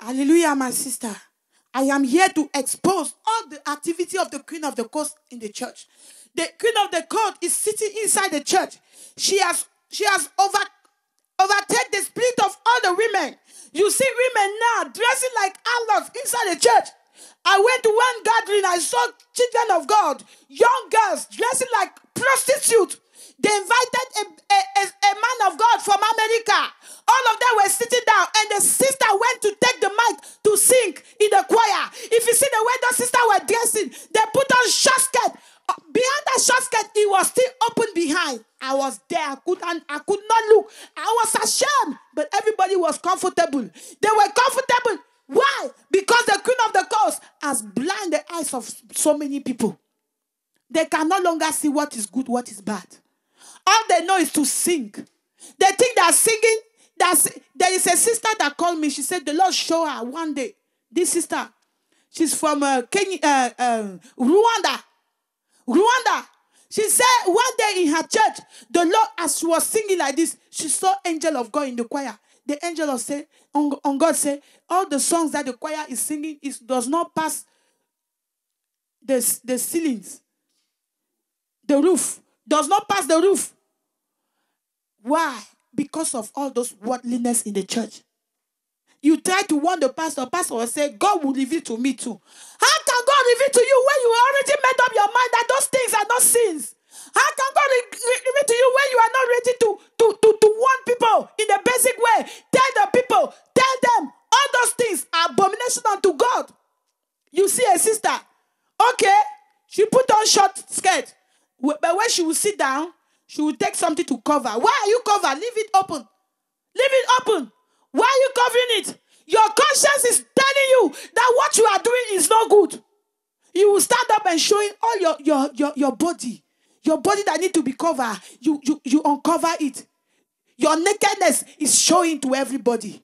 Hallelujah, my sister. I am here to expose all the activity of the Queen of the Coast in the church. The Queen of the Court is sitting inside the church. She has she has over overtaken the spirit of all the women. You see women now dressing like outlaws inside the church. I went to one gathering, I saw children of God, young girls dressing like prostitutes. They invited a, a, a, a man of God from America all of them were sitting down, and the sister went to take the mic to sing in the choir. If you see the way those sisters were dressing, they put on short skirt. Uh, behind that short skirt, it was still open behind. I was there. I could and I could not look. I was ashamed, but everybody was comfortable. They were comfortable. Why? Because the queen of the coast has blind the eyes of so many people. They can no longer see what is good, what is bad. All they know is to sing. They think that singing that's, there is a sister that called me. She said, The Lord show her one day. This sister, she's from uh, Kenya, uh, uh, Rwanda. Rwanda. She said one day in her church, the Lord, as she was singing like this, she saw angel of God in the choir. The angel of say, on, on God said, all the songs that the choir is singing is does not pass the, the ceilings, the roof, does not pass the roof. Why? because of all those worldliness in the church. You try to warn the pastor, pastor will say, God will reveal to me too. How can God reveal to you when you already made up your mind that those things are not sins? How can God reveal to you when you are not ready to, to, to, to warn people in the basic way? Tell the people, tell them, all those things are abomination unto God. You see a sister, okay, she put on short skirt, but when she will sit down, she will take something to cover. Why are you cover? Leave it open. Leave it open. Why are you covering it? Your conscience is telling you that what you are doing is not good. You will stand up and showing all your your your, your body, your body that need to be covered. You you you uncover it. Your nakedness is showing to everybody.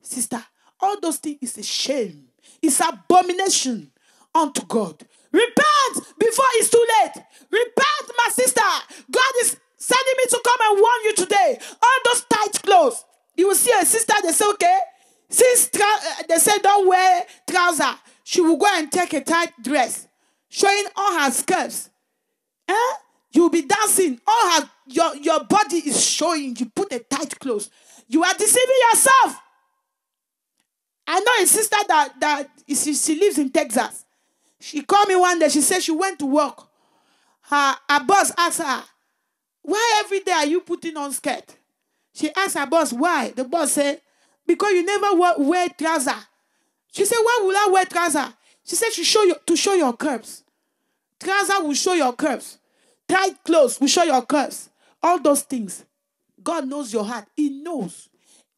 Sister, all those things is a shame. It's abomination unto God. Repent before it's too late. Repent, my sister. God is sending me to come and warn you today. All those tight clothes. You will see a sister, they say, okay, since uh, they say don't wear trouser, she will go and take a tight dress, showing all her curves. Eh? You'll be dancing. All her your, your body is showing. You put a tight clothes. You are deceiving yourself. I know a sister that, that she lives in Texas. She called me one day. She said she went to work. Her, her boss asked her, Why every day are you putting on skirt? She asked her boss, Why? The boss said, Because you never wear, wear trouser. She said, Why will I wear trouser? She said, she show you, To show your curves. Trouser will show your curves. Tight clothes will show your curves. All those things. God knows your heart. He knows.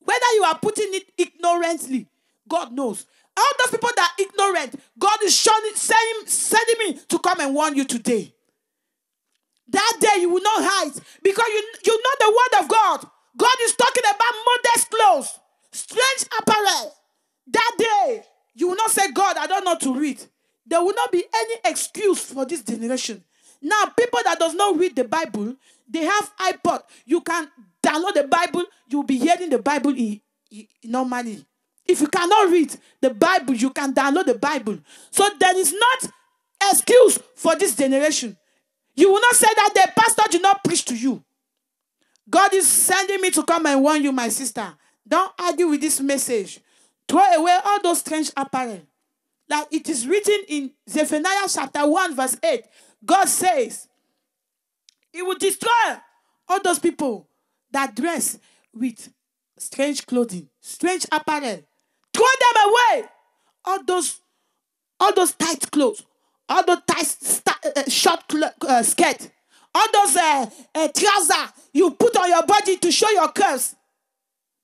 Whether you are putting it ignorantly, God knows. All those people that are ignorant, God is showing, sending, sending me to come and warn you today. That day you will not hide because you, you know the word of God. God is talking about modest clothes, strange apparel. That day you will not say, God, I don't know to read. There will not be any excuse for this generation. Now, people that does not read the Bible, they have iPod. You can download the Bible. You'll be hearing the Bible normally. If you cannot read the Bible, you can download the Bible. So there is not excuse for this generation. You will not say that the pastor did not preach to you. God is sending me to come and warn you, my sister. Don't argue with this message. Throw away all those strange apparel. Like it is written in Zephaniah chapter 1, verse 8. God says, He will destroy all those people that dress with strange clothing, strange apparel. Throw them away. All those, all those tight clothes, all those tight st- uh, uh, short cl- uh, skirt, all those uh, uh, trousers you put on your body to show your curves.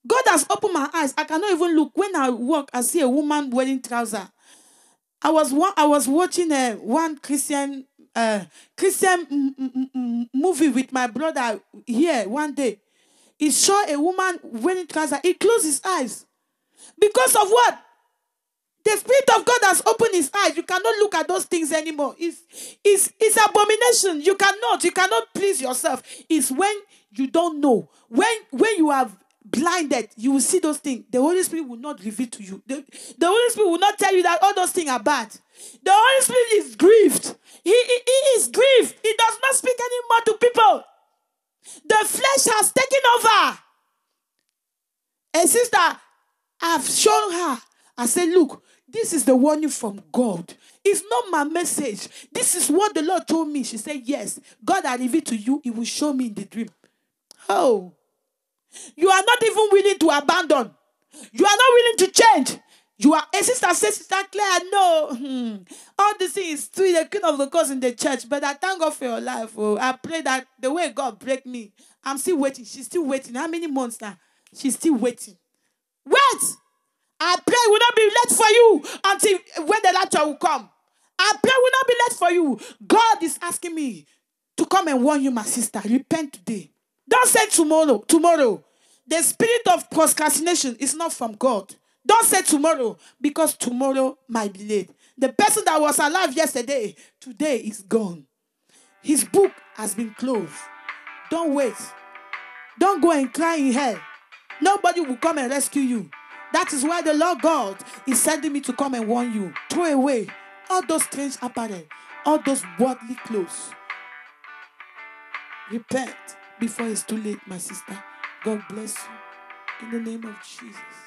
God has opened my eyes. I cannot even look. When I walk, I see a woman wearing trousers. I was one, I was watching a uh, one Christian uh, Christian m- m- m- movie with my brother here one day. He saw a woman wearing trousers. He closed his eyes. Because of what? The Spirit of God has opened his eyes. You cannot look at those things anymore. It's, it's, it's abomination. You cannot. You cannot please yourself. It's when you don't know. When, when you have blinded, you will see those things. The Holy Spirit will not reveal to you. The, the, Holy Spirit will not tell you that all those things are bad. The Holy Spirit is grieved. He, he, he is grieved. He does not speak anymore to people. The flesh has taken over. A sister I've shown her. I said, Look, this is the warning from God. It's not my message. This is what the Lord told me. She said, Yes, God, I leave it to you. He will show me in the dream. Oh, you are not even willing to abandon, you are not willing to change. You are a sister, says Sister Claire. No, hmm. all this thing is to the king of the cause in the church. But I thank God for your life. Oh, I pray that the way God break me, I'm still waiting. She's still waiting. How many months now? She's still waiting. Wait. I pray will not be late for you until when the latter will come. I pray will not be late for you. God is asking me to come and warn you, my sister. Repent today. Don't say tomorrow. Tomorrow. The spirit of procrastination is not from God. Don't say tomorrow because tomorrow might be late. The person that was alive yesterday, today is gone. His book has been closed. Don't wait. Don't go and cry in hell. Nobody will come and rescue you. That is why the Lord God is sending me to come and warn you. Throw away all those strange apparel, all those worldly clothes. Repent before it's too late, my sister. God bless you. In the name of Jesus.